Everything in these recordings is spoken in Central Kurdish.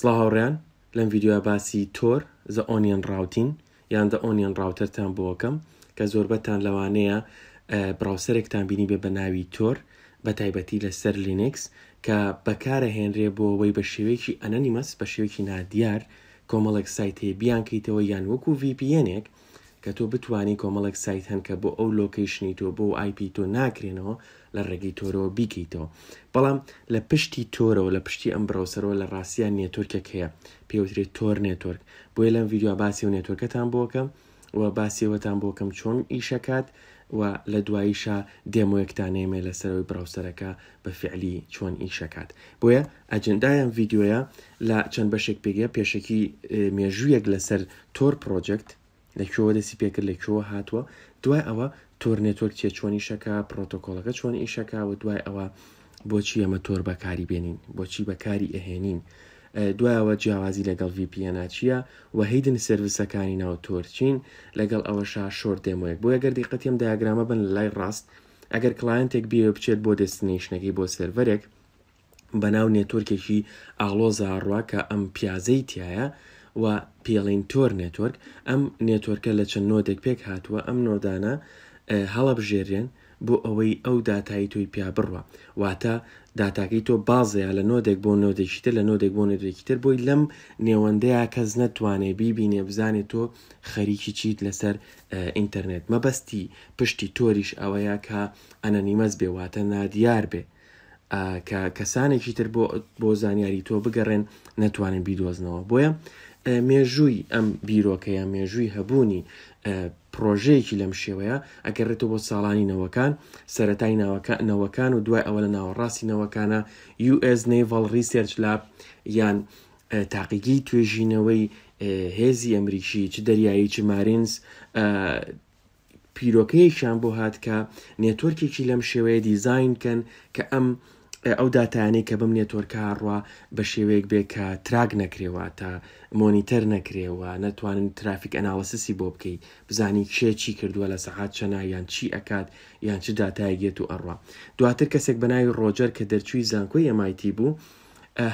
سلااوڕیان لەم یددیوە باسی تۆر زە ئۆنیان راوتین یان دە ئۆنیان راوتەرتان بۆکەم کە زۆربەتان لەوانەیە براوسەرێکتان بینی بێ بە ناوی تۆر بە تایبەتی لەسەر لینکس کە بەکارە هێنرێ بۆ وەی بە شێوەیەکی ئەنەنیمەس بە شێوەیەکی نادیار کۆمەڵک سایت هەیە بیانکەیتەوە یان وەکو VPNێک کە تۆ بتانی کۆمەڵک سایت هەن کە بۆ ئەو لۆکیشنی تۆ بۆ آیپ تۆ ناکرێنەوە لە ڕێگەی تۆرەوە بیکەیتەوە بەڵام لە پشتی تۆرەوە لە پشتی ئەم بڕۆسەرەوە لە ڕاستیان نێتۆرکێک هەیە پێوترێت تۆر نێتۆرک بۆیە لەم یددیو باسی و نێتۆرکەتان بۆکەم و باسیەوەتان بۆکەم چۆن ئیشەکات و لە دواییشە دێمۆیەکتانێمێ لەسەرەوەی براوسەرەکە بە فعلی چۆن ئیشەکات بۆیە ئەجندایان ڤیددیوە لە چەند بەشێک پێگە پێشێکی مێژوویەک لەسەر تۆر پرۆجekt لەکوێوە دەسی پێکرد لەکوێوە هاتووە دوای ئەوە تۆرنێتۆر چێ چۆنی شەکە پرۆتۆکۆلەکە چۆن ئیشەکە و دوای ئەوە بۆچی ئەمە تۆر بەکاری بێنین بۆچی بەکاری ئەهێنین دوایەوە جیاوازی لەگەڵ VPN چییە و هەیدن سرویسەکانی ناو تۆرچین لەگەڵ ئەوەشا شۆر دێمۆیەک بۆ ئەگەر دیقەتیم دایگرامە بن لای ڕاست ئەگەر کلاینتێک بێ بچێت بۆ دەستنیشنەکەی بۆ سرەرێک بەناو نێتۆرکێکی ئاڵۆ زارڕوا کە ئەم پیازەی تایە و پیڵین تۆر نێتۆرک ئەم نێتۆرکە لە چەند نۆدێک پێک هاتووە ئەم نۆدانە هەڵەبژێرێن بۆ ئەوەی ئەو داتایی تۆی پیا بڕوە واتە داتاکەی تۆ بازەیە لە نۆدێک بۆ نۆدێکیتر لە نۆدێک بۆ نێدێکیتر بۆی لەم نێوەندەیە کەس نەتوانێ بیبینێ بزانێت تۆ خەریکی چیت لەسەر ئینتەرنێت مەبەستی پشتی تۆریش ئەوەیە کە ئەنەنیمەز بێواتە نادیار بێ کە کەسانێکی تر بۆ بۆ زانیاری تۆ بگەڕێن نەتوانن بیدۆزنەوە بۆیە مێژووی ئەم بیرۆکەیە مێژووی هەبوونی پرۆژەیەکی لەم شێوەیە ئەگەڕێتەوە بۆ ساڵانینەوەکان سەتای ناوەکان و دوای ئەوە لە ناوەڕاستینەوەکانە US Naval Research Lab یان تاقیگی توێژینەوەی هێزی ئەمریکی چ دەریایی چ مارینز پیرۆکەیەکیان بۆ هاتکە نێتۆرکێکی لەم شێوەیە دیزین کەن کە ئەم ئەو دااتانی کە بم نێتۆرکە ڕوا بە شێوەیەک بێ کە تراگ نەکرێەوە تا مۆنیتەر نەکرێەوە نەتوانن ترافیک ئەناوەسەسی بۆ بکەیت بزانی چێ چی کردووە لە سەحات چەنا یان چی ئەکات یان چ دااتایگێت و ئەڕوا دواتر کەسێک بەناوی ڕۆجەر کە دەرچووی زانکۆی ئەمایتی بوو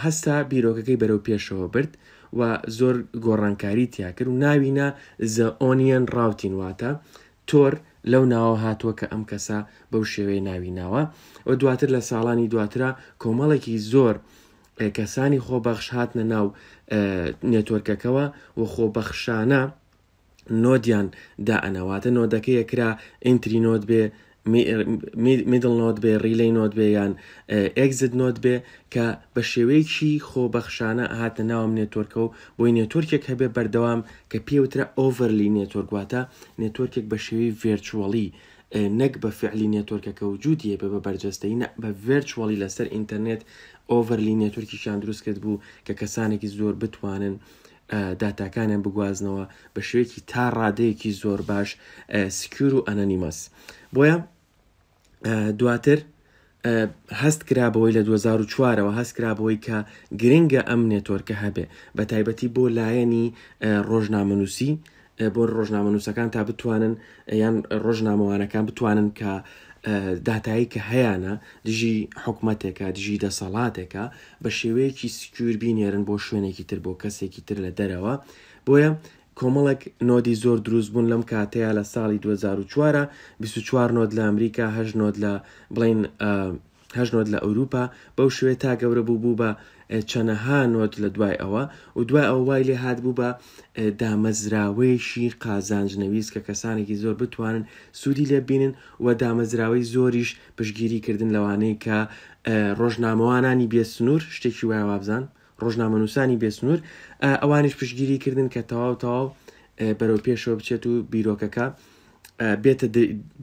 هەستا بیرۆکەکەی بەرەو پێشەوە برد و زۆر گۆڕانکاری تیا کرد و ناوینا زە ئۆنیەن ڕاوتین واتە تۆر لەو ناوە هاتووە کە ئەم کەسە بەو شێوەیە ناوی ناوە ئەو دواتر لە ساڵانی دواترا کۆمەڵێکی زۆر کەسانی خۆبەخش هاتنە ناو نێتۆرکەکەەوە و خۆبەخشانە نۆدیان دا ئەنەواتە نۆدەکە یەکرا ئینتری نۆت بێ میدل نۆت بێ ریلەی نۆت بێ یان ئەگزت نۆت بێ کە بە شێوەیەکی خۆبەخشانە هاتە ناوم نێتۆرکە و بۆی نێتۆرکێک هەبێ بەردەوام کە پێوترە ئۆڤەرلی نێتۆرگواتە نێتۆرکێک بە شێوی ڤێرچوەڵی نەک بە فعلی نێتۆرکەکە وجودیە بە بە بەرجەستەی بە ڤرچوالی لەسەر ئینتەرنێت ئۆڤەرلی نێتۆرکیشان دروست کرد بوو کە کەسانێکی زۆر بتوانن داتاکانیان بگوازنەوە بە شوێکی تا ڕادەیەکی زۆر باش سکیور و ئەنەنیمەس بۆیە دواتر هەست کرابەوەی لە 2004ەوە هەست کرابەوەی کە گرنگە ئەم نێتۆرکە هەبێ بە تایبەتی بۆ لایەنی ڕۆژنامەنووسی بۆ ڕۆژنامە نووسەکان تا بتوانن یان ڕۆژنامەوانەکان بتوانن کە داتایی کە هەیەە دژی حکوومەتێکە دژی دەسەڵاتێکە بە شێوەیەکی سکوور بینێرن بۆ شوێنێکی تر بۆ کەسێکی تر لە دەرەوە بۆیە کۆمەڵک نۆدی زۆر دروست بوون لەم کاتەیە لە ساڵی 2004 24 نۆت لە ئەمریکا هەژ نۆت لە بڵین هەژ نۆت لە ئەوروپا بەو شوێ تا گەورە بوو بوو بە چەنەها نۆت لە دوای ئەوە و دوای ئەو وای لێ هاتبوو بە دامەزراوەیشی قازانجنەویست کە کەسانێکی زۆر بتوانن سوودی لێ بینن و دامەزراوەی زۆریش پشگیریکردن لەوانەیە کە ڕۆژنامەوانانی بێسنوور شتێکی وای وابزان ڕۆژنامەنووسانی بێسنوور ئەوانش پشگیریکردن کە تەواو تەواو بەرەو پێشەوە بچێت و بیرۆکەکە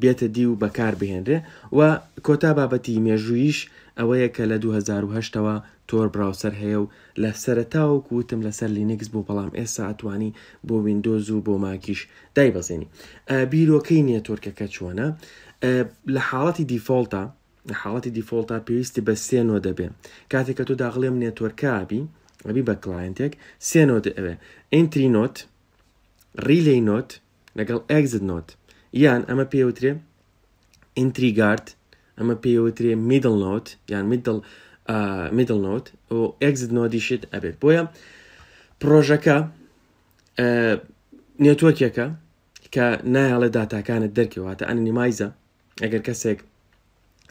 بێتە دی و بەکار بهێنرێ و کۆتا بابەتی مێژوویش ئەوەیە کە لە 2010ەوە تۆر براوسەر هەیە و لە سەرتاوەکو وتم لەسەر لینکس بۆ بەڵام ئێستا ئەتوانی بۆ وینندۆز و بۆ ماکیش دایبەزێنی بیرۆکەی نییە تۆرکەکە چۆنە لە حاڵەتی دیفۆڵتا لە حاڵەتی دیفۆڵتا پێویستی بە سێنۆ دەبێ کاتێک کە تۆ داغڵێم نێتۆرکبی ئەبی بە کلاینتێک سێنۆ دەوێ ئینتری نۆت ریلی نۆت لەگەڵ ئەگزت نۆت یان ئەمە پێوترێ ئینتریگارد ئەمە پێوترێ میدڵ نۆت یان میدڵ میدل نوت و ئەگزت نۆدیشت ئەبێت بۆیە پرۆژەکە نێتوەکێکە کە نایڵێ داتاکانت دەرکەواتە ئەنیمایزە ئەگەر کەسێک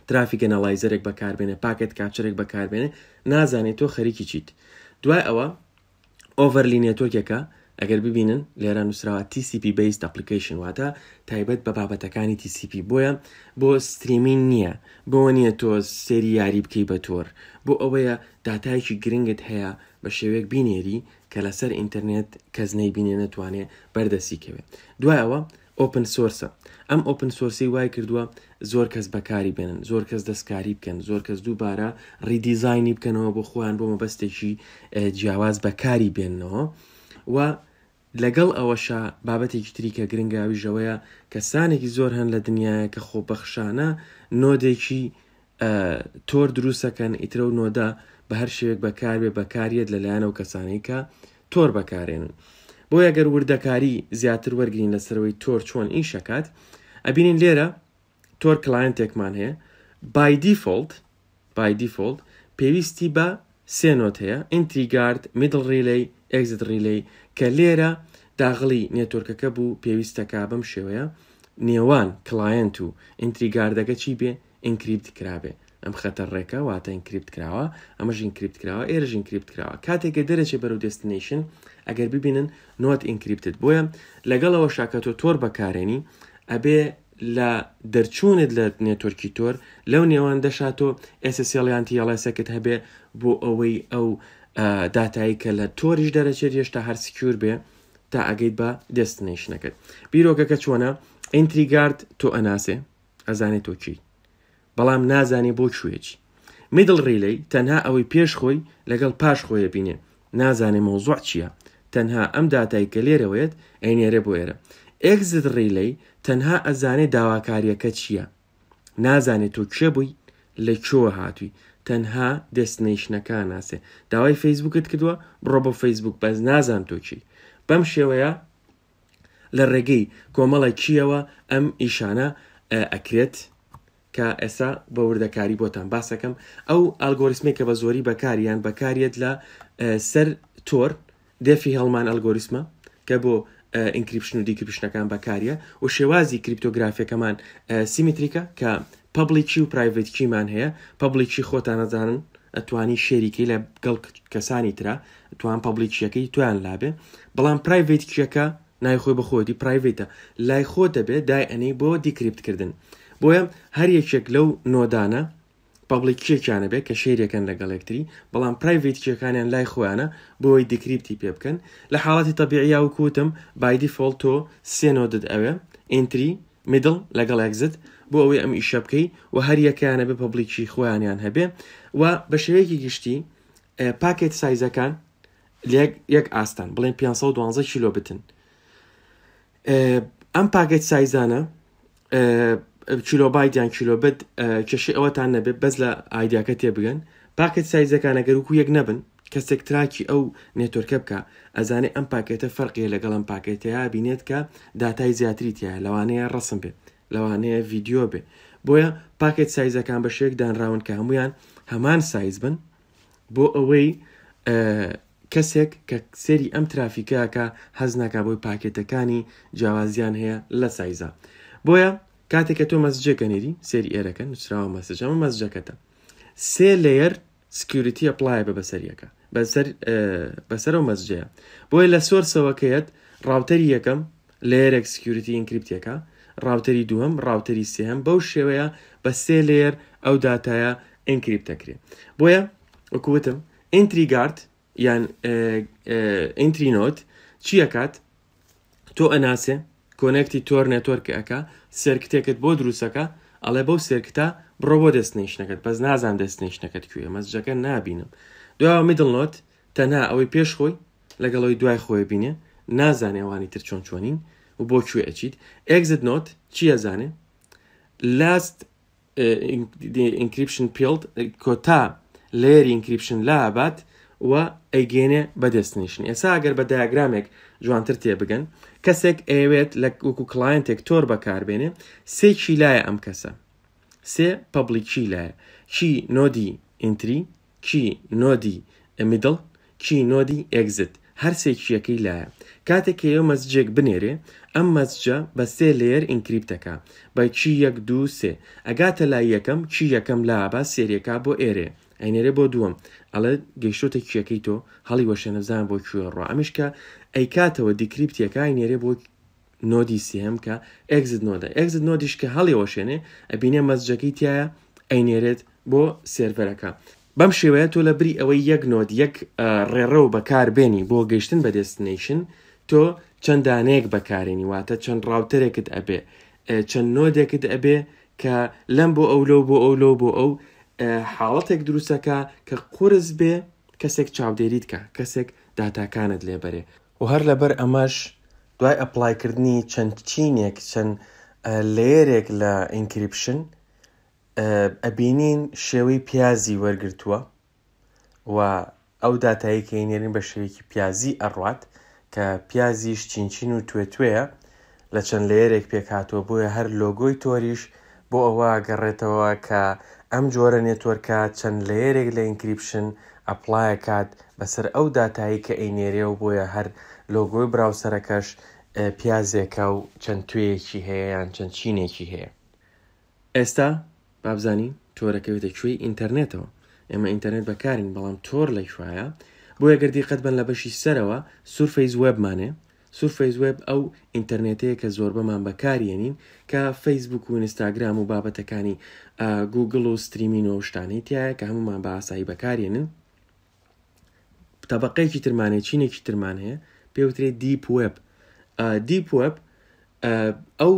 ترافیکە نەڵایزەرێک بەکاربێنێ پاکت کاپچرێک بەکاربێنێ نازانێت تۆ خەریکی چیت دوای ئەوە ئۆڤەرلی نێتۆکێکە ئەگەر ببینن لێرە نووسراوە TCP based application واتە تایبەت بە بابەتەکانی TCP بۆیە بۆ ستریمین نییە بۆەوە نییە تۆ سێری یاری بکەی بە تۆر بۆ ئەوەیە داتایکی گرنگت هەیە بە شێوێک بینێری کە لەسەر ئینتەرنێت کەس نەی بینێ نەتوانێ بەردەسیکەوێت دوایەوە ئۆپن سۆرسە ئەم ئۆپن سۆرسی وای کردووە زۆر کەس بەکاری بێنن زۆر کەس دەستکاری بکەن زۆر کەس دووبارە ڕیدیزانی بکەنەوە بۆ خۆیان بۆ مەبەستێکی جیاواز بەکاری بێنەوە. و لەگەڵ ئەوەشا بابەتێکی تریکە گرنگاویژەوەیە کەسانێکی زۆر هەن لە دنیاە کە خۆبەخشانە نۆدێکی تۆر دروستەکەن ئیترە و نۆدا بە هەر شێوێک بەکاربێ بەکارێت لەلایەنە و کەسانێکە تۆر بەکارێنن بۆ یەگەر وردەکاری زیاتر وەرگین لەسەرەوەی تۆر چۆن ئین شکات ئەبینین لێرە تۆر کلایەنتێکمان هەیە بای دیفۆلت بای دیفۆلت پێویستی بە سێنۆت هەیە ئینتریگارد میدڵ ڕیلەی ئەگزت ڕیلەی کە لێرە داغڵی نێتۆرکەکە بوو پێویستەکە بەم شێوەیە نێوان کلاەنت و ئینتریگاردەکە چی بێ ئینکریپت کرابێ ئەم خەتەر ڕێکە واتە ئینکریپت کراوە ئەمەش ئینکریپت کراوە ئێرەژ ئینکریپت کراوە کاتێکگە دەرەچێ بەرەو دەستنیشن ئەگەر ببینن نۆت ئینکریپتت بۆیە لەگەڵەوە شاکە تۆ تۆر بەکارێنی ئەبێ لە دەرچوونت لە نێتۆرکی تۆر لەو نێوان دەشاتۆ ئسسیڵیان تیڵسەکەت هەبێ بۆ ئەوەی ئەو داتایی کە لە تۆریش دەرەچێت هێشتا هەر سکیور بێ تا ئەگەیت بە دەستنیشنەکەت بیرۆکەکە چۆنە ئینتریگارد تۆ ئەناسێ ئەزانێت تۆ چی بەڵام نازانێ بۆ کوێکی میدڵ ڕیلەی تەنها ئەوەی پێش خۆی لەگەڵ پاش خۆیە بینێ نازانێ مۆزوع چییە تەنها ئەم داتایی کە لێرەوەیت ئەینێرە بۆ ئێرە ئەگزت ڕیلەی تەنها ئەزانێ داواکاریەکە چییە نازانێت تۆ کێ بووی لە چۆ هاتووی تەنها دەستنیشنەکە ناسێ داوای فەیسبوکت کردووە بڕۆ بۆ فەیسبوک بەس نازان تۆچی بەم شێوەیە لە ڕێگەی کۆمەڵی چیەوە ئەم ئیشانە ئەکرێت کە ئێسا بە وردەکاری بۆتان باسەکەم ئەو ئالگۆریسمی کە بە زۆری بەکاریان بەکارێت لە سەر تۆر دێفی هەڵمان ئەلگۆریسمە کە بۆ ئینکریپشن و دیکریپشنەکان بەکارە و شێوازی کریپتۆگرافیەکەمان سیمیتریکە کە پبلیکی و پرایڤێتکیمان هەیە پبلیکی خۆتان نەزانن ئەتوانی شێریکی لە گەڵ کەسانی ترا توان پبلیکیەکەی تویان لابێ بەڵام پرایڤێتکیەکە نایخۆی بەخۆتی پرایڤێتە لای خۆ دەبێت دای ئەنەی بۆ دیکریپتکردن بۆیە هەر یەکێک لەو نۆدانە پابلیک کێکیانە بێت کە شێریەکەن لەگەڵێکتری بەڵام پرایڤیت کێکانیان لای خۆیانە بۆی دیکریپتی پێ بکەن لە حاڵەتی تەبیعیا و کوتم بایدی فۆلتۆ سێنۆدت ئەوێ ئینتری میدڵ لەگەڵ ئەگزت بۆ ئەوەی ئەم ئیشە بکەی و هەر یەکیانە بێ پبلیکی خۆیانیان هەبێ و بە شێوەیەکی گشتی پاکێت سایزەکان یەک ئاستان بڵێن 512 کیلو بتن ئەم پاکێت سایزانە کیلۆبایتیان کیلۆبەت کێشی ئەوەتان نەبێت بەس لە ئایدیاکە تێبگەن پاکت سایزەکان ئەگەر وکو یەک نەبن کەسێک تراکی ئەو نێتۆرکە بکە ئەزانێ ئەم پاکێتە فەرقیە لەگەڵم پاکێتەیە بینێت کە دااتای زیاتریتیە لەوانەیە ڕسم بێت لەوانەیە ڤیددیۆ بێ بۆیە پاکێت سایزەکان بە شێک دانراون کە هەمویان هەمان سایز بن بۆ ئەوەی کەسێک کە سەری ئەم ترافیکەکە هەز ناکا بۆی پاکێتەکانی جیاوازیان هەیە لە سایزە بۆیە کاتێککە تۆ مەسجەکەنێری سێری ئێرەکە نووسراوە مەسج ئەمە مەسجەکەتە سێ لەیەر سکیوریتی ئەپلای بە بەسەریەکە بەسەرەوە مەسجەیە بۆیە لە سۆرسەوەکەیت ڕاوتەری یەکەم لێرێک سکیوریتی ئینکریپتەکە ڕاوتەری دووەم ڕاوتەری سێهم بەو شێوەیە بە سێ لێر ئەو دااتایە ئینکریپتەکرێ بۆیە وەکوتم ئینتریگارد یان ئینترینۆت چیەکات تۆ ئەناسێ کۆنێکتی تۆر نێتۆرکەکە سێرکتێکت بۆ دروستەکە ئەڵێ بەو سێرکتا بڕۆ بۆ دەستنیشنەکەت بەس نازان دەستنیشنەکەت کوێ مەزجەکە نبینم دوایەوە میدڵنۆت تەنها ئەوەی پێش خۆی لەگەڵەوەی دوای خۆی بینێ نازانێوانی تر چۆن چۆنین و بۆ کوێ ئەچیت ئەگزت نۆت چیە زانێ لاست ئینکریپشن پیلد کۆتا لێری ئینکریپشن لابات و ئەیگەێنێ بەدەستنیشن ئێسا ئەگەر بە دایگرامێک جوانتر تێبگەن کەسێک ئەوێت لە وەکو کلایەنتێک تۆر بەکاربێنێ سێ چی لایە ئەم کەسە سێ پبلی چی لایە چی نۆدی ئینتری چی نۆدی میدڵ چی نۆدی ئەگزت هەر سێکیەکەی لایە کاتێک ئێوە مەزجێک بنێرێ ئەم مەزجە بە سێ لێر ئینکریپتەکە بە چی یەک دوو سێ ئەگاتە لای یەکەم چی یەکەم لابا سێریەکە بۆ ئێرێ ئەینێرە بۆ دووەم ئەڵە گەیشتۆتە کیەکەی تۆ هەڵی وەشەنەزان بۆ کوێڕۆ ئەمیشکە ئەیکاتەوە دیکریپتیەکان نێرێ بۆ نۆدی سیم کە ئەگزت نۆدا ئەگزت نۆدیش کە هەڵیەوەشێنێ ئەبینێ مەزجەکەی تایە ئەینێرێت بۆ سێرەرەکە بەم شێوەیە تۆ لە بری ئەوەی یەک نۆت یەک ڕێڕە و بەکاربێنی بۆ گەیشتن بە دەستنیشن تۆ چەندانەیەک بەکارێنی واتە چەند ڕاوتەرێکت ئەبێ چەند نۆدێکت ئەبێ کە لەم بۆ ئەو لەو بۆ ئەو لەو بۆ ئەو حاڵەتێک دروستەکە کە قرس بێ کەسێک چاودێریتکە کەسێک داتاکانت لێبەرێ و هەر لەبەر ئەمەش دوای ئەپلایکردنی چەند چینێک چەند لێرێک لە ئینکریپشن ئەبینین شێوەی پیازی وەرگتووە و ئەو داتایی کەینێرین بە شێوەیەکی پیازی ئەڕات کە پیازیش چینچین و توێ توێە لە چەند لێرێک پێکاتەوە بۆیە هەر لۆگۆی تۆریش بۆ ئەوە گەڕێتەوە کە ئەم جۆرە نێتۆرکە چەند لێرێک لە ئینکریپشن ئەپلایە کات بەسەر ئەو داتایی کە ئەینێریەوە بۆیە هەر لۆگۆی براوسەرەکەش پیازێکە و چەند توێیەکی هەیە یان چەند چینێکی هەیە ئێستا بابزانین تۆرەکەوێتە کوێی ئینتەرنێتەوە ئێمە ئینتەرنێت بەکارین بەڵام تۆر لە شوایە بۆ یەگەردی قەت بن لە بەشی سەرەوە سوورفەیز وبمانێ سوورفەیز وب ئەو ئینتەرنێتەیە کە زۆر بەمان بەکارێنین کە فەیسبوک و ئینستاگرام و بابەتەکانی گوگل و ستریمین و شتانەی تایە کە هەمومان بە ئاسایی بەکارێنن تەبقەیەکی ترمانەیە چینێکی ترمان هەیە پێوترێت دیپ وب دیپ وب ئەو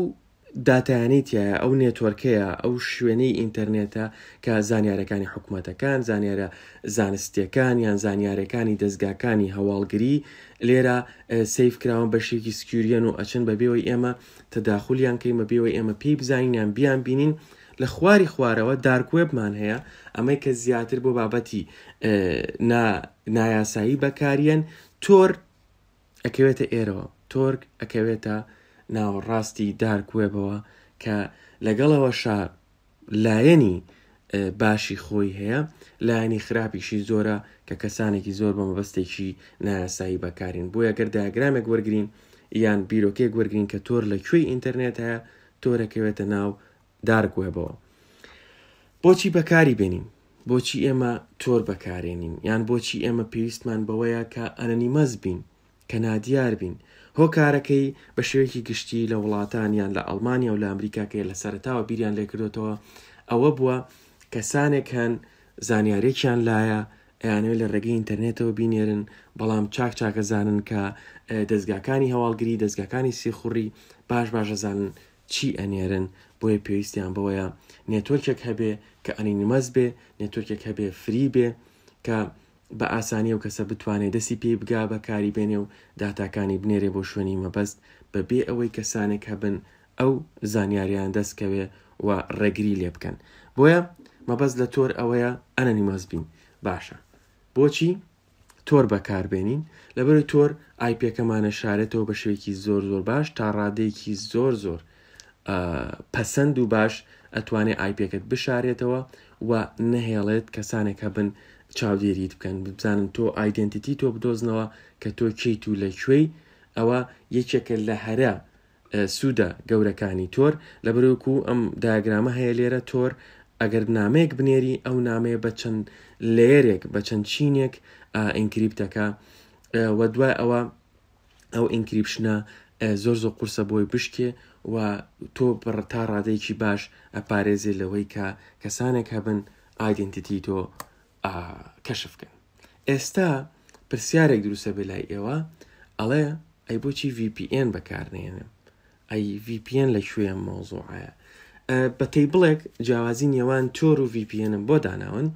دااتیانیتە ئەو نێتوەرکەیە ئەو شوێنەی ئینتەرنێتە کە زانیارەکانی حکوومەتەکان زانیارە زانستیەکان یان زانیارەکانی دەستگاکانی هەواڵگری لێرە سیف کراون بەشێکی سکیوریان و ئەچن بەبێەوەی ئێمە تەداخولیان کەیمە بێەوەی ئێمە پێی بزانینیان بیان بینین لە خواری خوارەوە دارکوێبمان هەیە ئەمەی کە زیاتر بۆ بابەتی نایاسایی بەکارێن تۆر ئەکەوێتە ئێرەوە تۆرگ ئەکەوێتە ناوەڕاستی دارکوێبەوە کە لەگەڵەوەشە لایەنی باشی خۆی هەیە لایەنی خراپیشی زۆرە کە کەسانێکی زۆر بە مەبەستێکی نایاسایی بەکارین بۆ یەگەر داگرامێک وەرگین یان بیرۆکێک وەرگین کە تۆر لەکوێی ئینتەرنێت هەیە تۆرەکەوێتە ناو دارگوێبەوە بۆچی بەکاری بێنین بۆچی ئێمە تۆر بەکارێنین یان بۆچی ئێمە پێویستمان بەوەیە کە ئەنەنی مەز بین کە نادیار بین هۆکارەکەی بە شوێکی گشتی لە وڵاتانیان لە ئەڵمانیا و لە ئەمریکاکەی لە سەرتاوە بیریان لێکردوێتەوە ئەوە بووە کەسانێک هەن زانیارێکیان لایە ئەیانوێ لە ڕێگەی ئینتەرنێتەوە بینێرن بەڵام چاک چاکە زانن کە دەستگاکانی هەواڵگری دەستگاکانی سیخوڕی باش باشە زانن چی ئەنێرن بۆیە پێویستیان بەوەیە نێتۆرکێک هەبێ کە ئەنینمەز بێ نێتۆرکێک هەبێ فری بێ کە بە ئاسانی و کەسە بتوانێت دەسی پێی بگا بەکاری بێنێ و داتاکانی بنێرێ بۆ شوێنی مەبەست بە بێ ئەوەی کەسانێک هەبن ئەو زانیاریان دەستکەوێ و ڕێگری لێ بکەن بۆیە مەبەست لە تۆر ئەوەیە ئەنەنیمەز بین باشە بۆچی؟ تۆر بەکاربێنین لەبەر تۆر ئایپەکەمانە شارێتەوە بە شوێکی زۆر زۆر باش تا ڕادەیەکی زۆر زۆر پەسەند و باش ئەتوانێ ئایپێکت بشارێتەوە و نەهێڵێت کەسانێک هە بن چاودێریت بکەن بزانن تۆ ئایدنتیتی تۆ بدۆزنەوە کە تۆ کیت و لەکوێی ئەوە یەکێکە لە هەرە سوودە گەورەکانی تۆر لە بەرۆکو ئەم داگرامە هەیە لێرە تۆر ئەگەر نامەیەک بنێری ئەو نامەیە بە چەند لێرێک بە چەند چینێک ئینکریپتەکە وە دوای ئەوە ئەو ئینکریپشنە زۆر زۆر قورسە بۆی بشکێ و تۆ بڕ تا ڕادەیەکی باش ئەپارێزێ لەوەی کە کەسانێک هەبن ئایدنتیتی تۆ کەشفکەن ئێستا پرسیارێک دروستە بێ لای ئێوە ئەڵێ ئەی بۆچی VPN بەکارنێنە ئەی VPN لە شوێ مۆزۆعە بە تەی بڵێک جیاوازی نێوان تۆر و VPNم بۆ داناون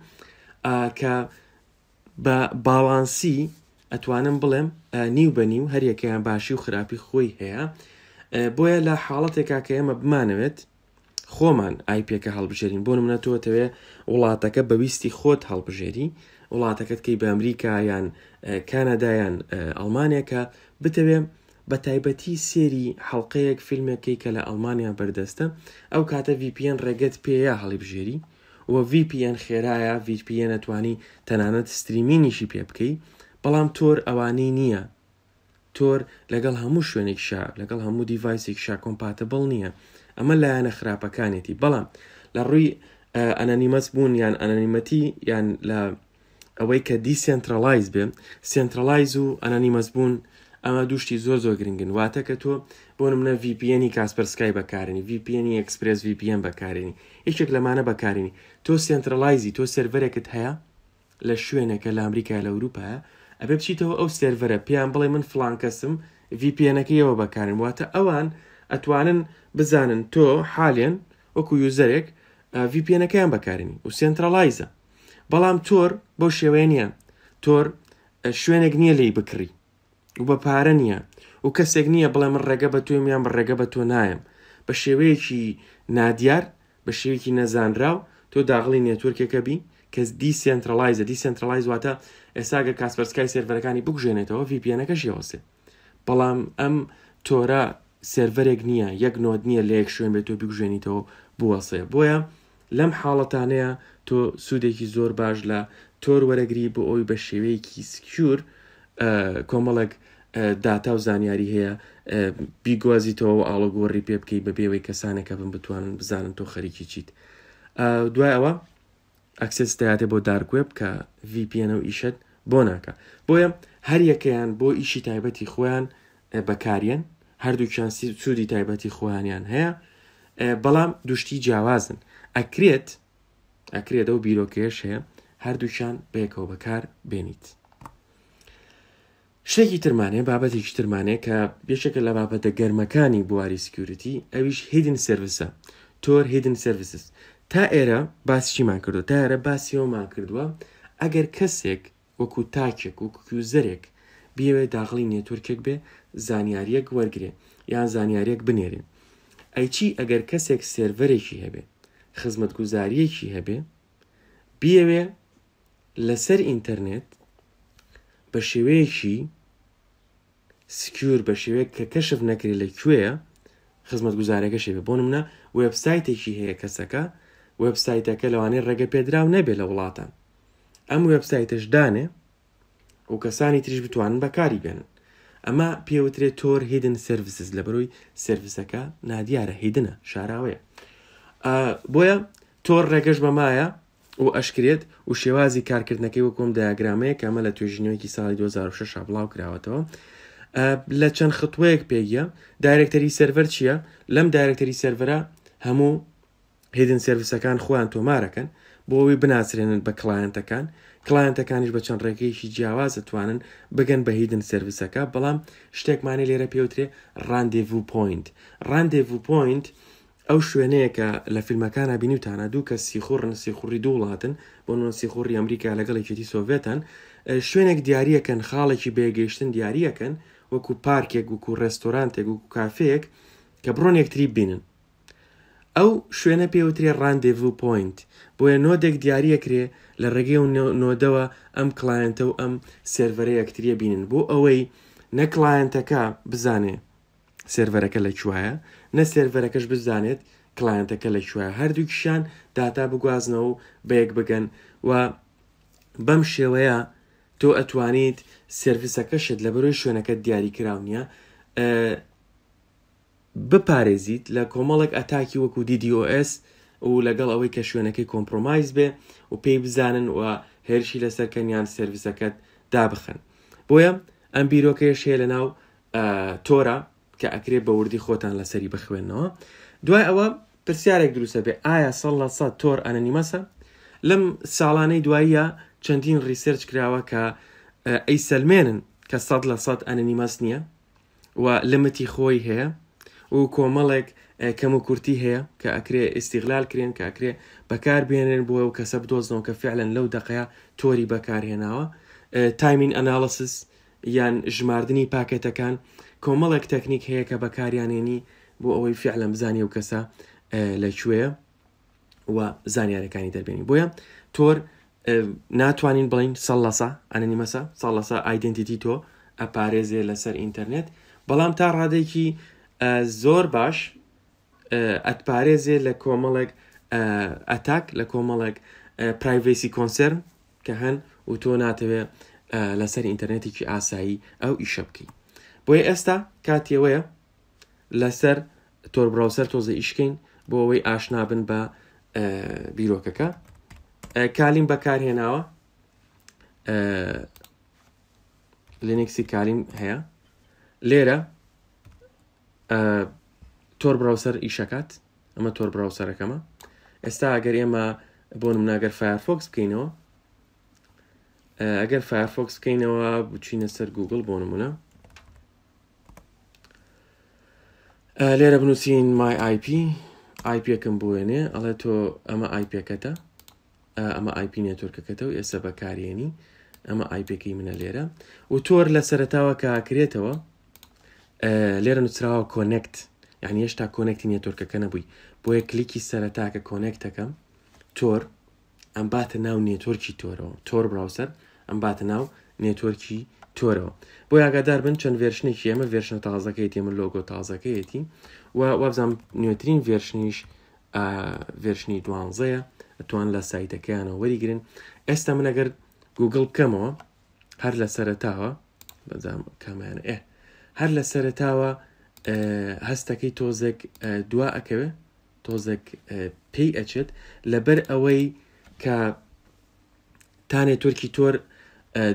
کە بە باڵانسی ئەتوانم بڵێم نیو بەنی و هەریەکەیان باشی و خراپی خۆی هەیە بۆیە لە حاڵەتێکا کە ئێمە بمانەوێت خۆمان ئایپەکە هەڵبژێرین بۆ منەتەوەتەوێ وڵاتەکە بەویستی خۆت هەڵبژێری وڵاتەکەت کەی بە ئەمریکا یان کانەدایان ئەلمانیەکە بتەوێ بە تایبەتی سێری حڵلقەیەک فیلمەکەی کە لە ئەلمانیا بەردەستە ئەو کاتە VPN ڕێگەت پێەیە هەڵیبژێری وە VPN خێرایە VPN ئەتوانی تەنانەت ستریمینیشی پێ بکەی بەڵام تۆر ئەوانەی نییە تۆر لەگەڵ هەموو شوێنێکشا لەگەڵ هەموو دیڤایسێکشا کۆمپاتەبڵ نییە ئەمە لایەنە خراپەکانێتی بەڵام لە ڕووی ئەنەنیمەس بوون یان ئەنەنیمەتی یان لە ئەوەی کە دیسنترلایز بێ سنترلایز و ئەنەنیمەس بوون ئەمە دوشتی زۆر زۆر گرنگن واتە کە تۆ بۆ منە VPNی کاسپەرسکای بەکارێنی VPNی ئەکسپرس VPN بەکارێنی یەکێک لەمانە بەکارێنی تۆ سنترلایزی تۆ سرەرەکەت هەیە لە شوێنەکە لە ئەمریکای لە ئەوروپایە ئەبێ بچیتەوە ئەو سێرڤەرە پێیان بڵێ من فلان کەسم VPNەکەیەوە بەکارم واتە ئەوان ئەتوانن بزانن تۆ حالێن وەکو یوزەرێک VPNەکەیان بەکارێنی و سنترالایزە بەڵام تۆر بۆ شێوەیە نیە تۆر شوێنێک نییە لی بکڕی و بە پارە نییە و کەسێک نییە بڵێ من ڕێگە بە توێ میان ڕێگە بە تۆ نایم بە شێوەیەکی نادیار بە شێوێکی نەزانراو تۆ داغڵی نێتورکێکەبی کەس دیسنترلایزە دیسنترلایز واتە ئێستاگە کاسپەرسکای سێرەرەکانی بکوژێنێتەوە VPNەکە ژیوەسێ بەڵام ئەم تۆرە سێرەرێک نییە یەک نۆت نییە لە یەک شوێن بێت تۆ بگوژێنیتەوە بوەسێ بۆیە لەم حاڵەتانەیە تۆ سوودێکی زۆر باش لە تۆر وەرەگری بۆ ئەوی بە شێوەیەکی سکیور کۆمەڵک داتا و زانیاری هەیە بیگوازیتەوە ئاڵۆگۆڕی پێ بکەی بە بێوەی کەسانێکە بم بتوانن بزانن تۆ خەریکی چیت دوای ئەوە ئەکسس دەاتێ بۆ دارکوێب کە VPN و ئیشت بۆ ناکە بۆیە هەر یەکەیان بۆ ئیشی تایبەتی خۆیان بەکارێن هەردووچیان سوودی تایبەتی خۆیانیان هەیە بەڵام دوشتی جیاوازن ئەکرێت ئەکرێت ئەو بیرۆکێش هەیە هەردووشان بەیەکەوە بەکار بێنیت. شتێکی ترمانێ بابەتێکی ترمانێک کە بێشەکە لە بابەتە گەرمەکانی بواری سکیوریتی ئەویش هیدن سرویسە تۆر هیدن سرویسز تا ئێرە باسیمان کردو تا ئێرە باسیەوەمان کردووە ئەگەر کەسێک وەکو تاکێک و کوکوزەرێک بیاوێ داخلی نێتورکێک بێ زانیاریەک وەرگێ یان زانیاریەک بنێرێ ئەیچی ئەگەر کەسێک سێرڤەرێکی هەبێ خزمەت گوزاریەکی هەبێ بیاوێ لەسەر ئینتەرنێت بە شێوەیەکی سکیور بە شێوەیە کە کەشف نەکرێت لە کوێە خزمەت گوزارەکە شێوێ بۆ منە وبسایتێکی هەیە کەسەکە وبسایتەکە لەوانەیە ڕێگە پێدراو نەبێت لە وڵاتە ئەم وبسایتش دانێ و کەسانی تریش بتوانن بەکاری بێنن ئەمە پێوترێت تۆر هیدن سرویسز لە بەرووی سرویسەکە نادیارە هیدنە شاراوەیە بۆیە تۆر ڕێگەش بەمایە و ئەشکرێت و شێوازی کارکردنەکەی وە کۆم دایگرامەیە کە ئەمە لە توێژنیەوەکی ساڵی 2006 بڵاو کراوەتەوە لە چەند خطوەیەک پێگیە دایرەکتەری سەرەر چییە لەم دایرەکتەری سەرەرە هەموو هێدن سرویسەکان خۆیان تۆمارەکەن بۆ ئەوی بناسرێنن بە کلایەنتەکان کلایەنتەکانیش بە چەند ڕێگەیشی جیاوازە توانن بگەن بە هیدن سرویسەکە بەڵام شتێکمانی لێرە پێوترێ ڕاندێڤ پوینت ڕاندێڤ پوینت ئەو شوێنەیەکە لە فیلمەکانە بینیوتانە دوو کە سیخۆڕن سیخوڕی دووڵاتن بۆ نۆ سیخۆڕی ئەمریکا لەگەڵێکێتی سۆڤێتان شوێنێک دیارریەکەن خاڵێکی بێگەیشتن دیارریەکەن وەکو پارکێک وکو ڕێستۆرانتێک وکو کافەیەک کە بڕۆنێکتری بینن ئەو شوێنە پێوترێ ڕاندێڤوو پوینت بۆیە نۆدێک دیارەکرێ لە ڕێگەی و نۆدەوە ئەم کلاەنتە و ئەم سێرڤەرە یەکتریە بینن بۆ ئەوەی نەکلاەنتەکە بزانێ سێرڤەرەکە لە چوایە نە سێرڤەرەکەش بزانێت کلاەنتەکە لە چوایە هەردووکیشان داتا بگوازنەوە و بەیەک بگەن و بەم شێوەیە تۆ ئەتوانیت سرویسەکەشت لە بەرۆی شوێنەکە دیاریکراونیە بپارێزیت لە کۆمەڵێک ئەتاکی وەکو دیDOS و لەگەڵ ئەوەی کە شوێنەکەی کۆمپۆمایز بێ و پێی بزانن و هێرشی لەسەرکەنیان سرویسەکەت دابخن بۆیە ئەم بیرۆکەیە شێ لە ناو تۆرە کە ئەکرێ بە وردی خۆتان لەسەری بخوێنەوە دوای ئەوە پرسیارێک دروستە بێ ئایا سەڵ سە تۆر ئەنەنیمەسە لەم ساڵانەی دواییە چەندین ریسرچ کراوە کە ئەیسەلمێنن کە سەد لە سەد ئەنەنیمەس نییە و لەمەتی خۆی هەیە و کۆمەڵێک کەم و کورتی هەیە کە ئەکرێ ئیسیغلال کرێن کە ئەکرێ بەکار بێنێن بووە و کەسە بدۆزنەوە کە فعلەن لەو دقەیە تۆری بەکارهێناوە تایمین ئەناڵسس یان ژماردننی پاکەتەکان کۆمەڵێک تەکنیک هەیە کە بەکاریانێنی بۆ ئەوەی فعلە بزانانی و کەسە لەکوێە و زانیارەکانی دەربێنی بۆیە تۆر ناتوانین بڵین سەڵلەسا ئەنەنیمەسە ساڵلەسا ئایدنتیتی تۆ ئەپارێزێ لەسەر ئینتەرنێت بەڵام تا ڕادێکی زۆر باش ئەتپارێزێ لە کۆمەڵێک ئەتاک لە کۆمەڵێک پرایڤسی کۆنسرن کە هەن و تۆ ناتەوێت لەسەر ئینتەرنێتێکی ئاسایی ئەو ئیشە بکەی بۆیە ئێستا کاتیەوەیە لەسەر تۆربراوسەر تۆزە ئیشکەین بۆ ئەوەی ئاشنابن بە بیرۆکەکە کالیم بەکارهێناوە لینکسی کالیم هەیە لێرە تۆر براوسەر ئیشەکات ئەمە تۆر براوسەرەکەمە ئێستا ئەگەر ئێمە بۆ نمناگەر فایرفۆکس بکەینەوە ئەگەر فایرفۆکس بکەینەوە بچینە سەر گوگل بۆ نمونە لێرە بنووسین مای آیP آیپەکەم بوێنێ ئەڵێ تۆ ئەمە آیپەکەتە ئەمە آیP نێتۆرکەکەتەوە ئێستا بەکارێنی ئەمە آیپەکەی منە لێرە و تۆر لە سەرتاوە کاکرێتەوە لێرە نووسراوە کۆنکت یعنی هێشتا کۆنکتی نێتۆرکەکە نەبووی بۆیە کلیکی سەرەتاکە کۆنکتەکەم تۆر ئەم باتە ناو نێتۆرکی تۆرەوە تۆر براوسەر ئەم باتە ناو نێتۆرکی تۆرەوە بۆ ئاگادار بن چەند ڤێرشنێکی ئێمە ڤێرشنە تازەکەیت ئێمە لۆگۆ تازەکەیەتی و وابزانام نوێترین ڤێرشنیش ڤێرشنی دوانزەیە ئەتوان لە سایتەکەیانەوە وەریگرن ئێستا منەگەر گوگل بکەمەوە هەر لە سەرتاوە بەزانام کامانە ئێ هەر لە سەرتاوە هەستەکەی تۆزێک دوا ئەکەوێ تۆزێک پێی ئەچێت لەبەر ئەوەی کە تانێ تۆرکی تۆر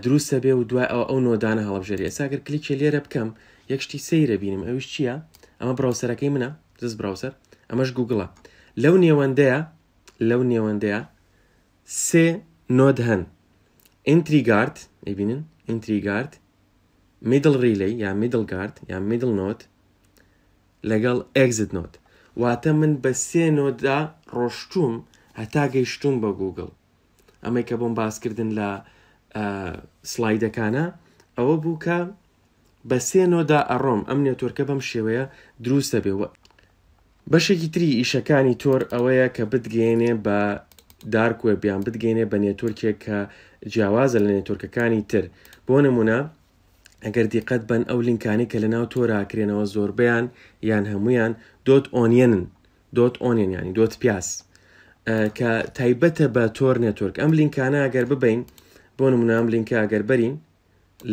دروستە بێ و دوای ئەو ئەو نۆدانە هەڵبژێری ئێساگەر کلیکی لێرە بکەم یەکشتی سەیرە بینیم ئەوش چییە؟ ئەمە براوسەرەکەی منە دەست براوسەر ئەمەش گوگڵە لەو نێوەندەیە لەو نێوەندەیە سێ نۆد هەن ئینتریگارد ئەبینن ئینتریگارد میدل ریلی یا میدل گارد یا میدل نۆت لەگەڵ ئەگزت نۆت واتە من بە سێ نۆدا ڕۆشتوم هەتا گەیشتوم بە گوگل ئەمەی کە بۆم باسکردن لە سلایدەکانە ئەوە بوو کە بە سێ نۆدا ئەڕۆم ئەم نێتۆرکە بەم شێوەیە دروستە بێەوە بەشێکی تری ئیشەکانی تۆر ئەوەیە کە بتگەێنێ بە دارکوێ بیان بتگەێنێ بە نێتۆرکێک کە جیاوازە لە نێتۆرکەکانی تر بۆ نمونە ئەگەر دیقەت بن ئەو لینکانی کە لەناو تۆراکرێنەوە زۆربیان یان هەمویان دۆت ئۆنیەنن دۆت ئۆنیەن ینی دۆت پیاس کە تایبەتە بە تۆر نێتۆرک ئەم لینکانە ئەگەر ببین بۆ نمونام لینکە ئەگەر بەرین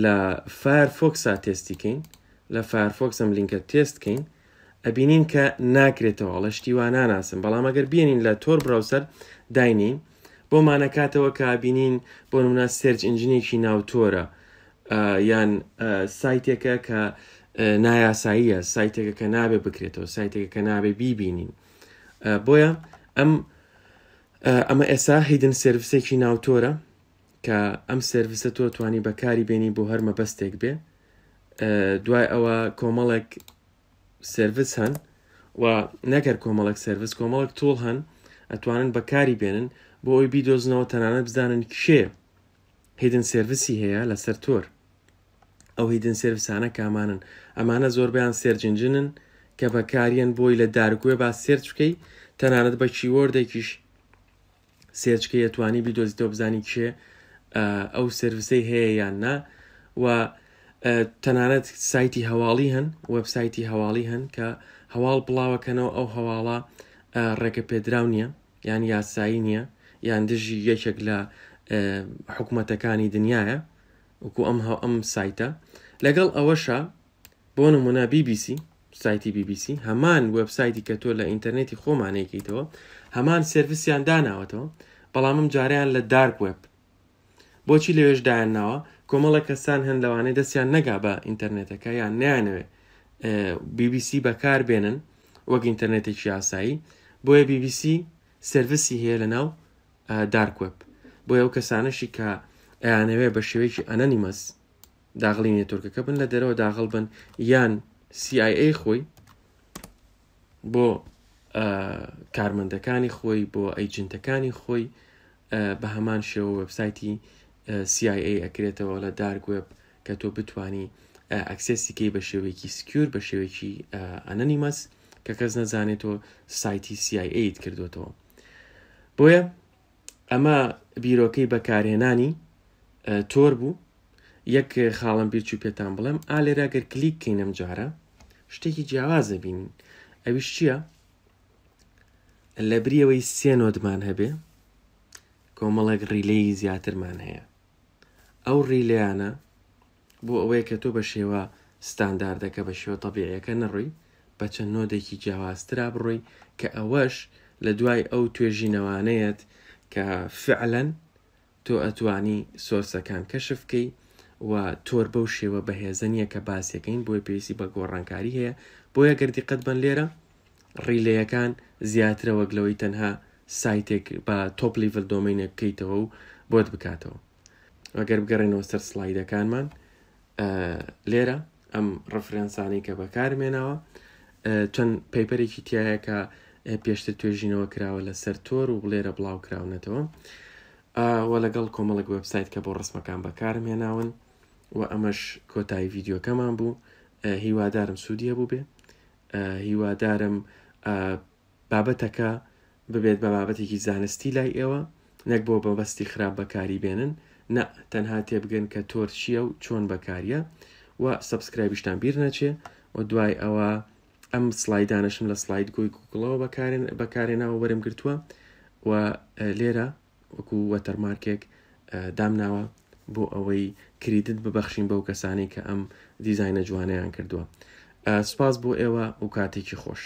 لە فارفۆکسا تستیکەین لە فارفۆکسم لینکە تستکەین ئەبینین کە ناکرێتەوە لەشتیوان ناناسم بەڵام ئەگەر بینین لە تۆر براوسەر داینین بۆ مانەکاتەوە کابینین بۆ نمونە سرج ئنجینێکی ناوتۆرە یان سایتێکە کە نایاساییە سایتێکە کە نابێ بکرێتەوە سایتێکە کە نابێ بیبینین بۆیە ئەم ئەمە ئێسا هیدن سرویسێکی ناوتۆرە کە ئەم سرویسە تۆ توانی بەکاری بێنی بۆ هەرمە بەستێک بێ دوای ئەوە کۆمەڵێک سرویس هەن و نەگەر کۆمەڵک سرویس کۆمەڵک تۆڵ هەن ئەتوانن بەکاری بێنن بۆ ئەوی بیدۆزنەوە تەنانە بزانن کشێ هیدن سرویسی هەیە لەسەر تۆر ئەو هیدن سرویسانە کامانن ئەمانە زۆربیان سێرجنجنن کە بەکارێن بۆی لە دارگوێ با سێرچکەی تەنانەت بە چیوەردێکیش سێرچکە ئەتوانی بیدۆزیتەوە بزانی کێ ئەو سرویسی هەیە یان نا و تەنانەت سایتی هەواڵی هەن وەبسایتی هەواڵی هەن کە هەواڵ بڵاوەکەنەوە ئەو هەواڵە ڕێکە پێدراو نییە یان یاسایی نییە یان دژی یەکێک لە حکوومەتەکانی دنیاە وەکو ئەم هاو ئەم سایتە لەگەڵ ئەوەشە بۆ نموە BBC سایتی BBC هەمان وبسایتی کە تۆ لە ئینتەرنێتی خۆمانەیەکەیتەوە هەمان سرویسیان داناوەتەوە بەڵامم جاریان لە دارک وب بۆچی لەوێشدایان ناوە کۆمەڵە کەسان هەند لەوانەیە دەستیان نەگا بە ئینتەرنێتەکە یان نیانەوێ BBC بەکار بێنن وەک ئینتەرنێتێکی یاسایی بۆیە BBC سرویسی هەیە لە ناو دارک وب بۆ ئەو کەسانەشی کە ئەیانەوێ بە شێوەیەکی ئەنەنیمەس داغڵی نێتۆرکەکە بن لە دەرەوە داغڵ بن یان CIA خۆی بۆ کارمەندەکانی خۆی بۆ ئەیجنتەکانی خۆی بە هەمان شێوە وبسایتی CIA ئەکرێتەوە لە دارگوێب کە تۆ بتانی ئەکسسیکەی بە شێوەیەکی سکیور بە شێوێکی ئەنەنیمەس کە کەس نەزانێتەوە سایتی CIA کردوێتەوە بۆیە ئەمە بیرۆکەی بەکارهێنانی تۆر بوو یەک خاڵم بیرچوو پێتان بڵێم ئا لێراگەر کلیککەین ئەم جارە شتێکی جیاوازە بینین ئەویش چییە؟ لە بریەوەی سێ نۆدمان هەبێ کۆمەڵک ڕیلەی زیاترمان هەیە ئەو ڕیلیانە بۆ ئەوەیە کە تۆ بە شێوە ستانداردەکە بە شێوە تەبیعەکە نڕووی بە چەند نۆدێکی جیاوازترا بڕۆی کە ئەوەش لە دوای ئەو توێژینەوانەیەت کە فعلەن تۆ ئەتوانی سۆرسەکان کەشفکەی و تۆر بەو شێوە بەهێزنیە کە باسیەکەین بۆی پێویستی بە گۆڕانکاری هەیە بۆیە گردیقەت بن لێرە ڕیلەیەکان زیاترە وەگلەوەی تەنها سایتێک بە تۆپلیڤل دۆمینە بکەیتەوە و بۆت بکاتەوە ئەگەر بگەڕێنەوە سەر سلایدەکانمان لێرە ئەم ڕفرەنسانی کە بەکارمێنەوە چەند پەیپەرێکی تایە کە پێشتر توێژینەوە کراوە لە سەر تۆر و بڵێرە بڵاو کراونەتەوە وە لەگەڵ کۆمەڵک وبسایت کە بۆ ڕسمەکان بەکارمێناون و ئەمەش کۆتایی ڤیددیوکەمان بوو هیوادارم سوودیە بوو بێ هیوادارم بابەتەکە ببێت بە بابەتێکی زانستی لای ئێوە نەک بۆ بەبستی خراپ بەکاری بێنن نە تەنها تێبگەن کە تۆر چییە و چۆن بەکاریە و سبسکرایبیشتان بیر نەچێ و دوای ئەوە ئەم سلایدانشم لە سلاید گۆی گوگڵەوە بەکارێن بەکارێنەوە وەرم گرتووە و لێرە وەکو وەتەرمارکێک دامناوە بۆ ئەوەی کریدت ببەخشین بەو کەسانی کە ئەم دیزینە جوانیان کردووە سوپاس بۆ ئێوە و کاتێکی خۆش.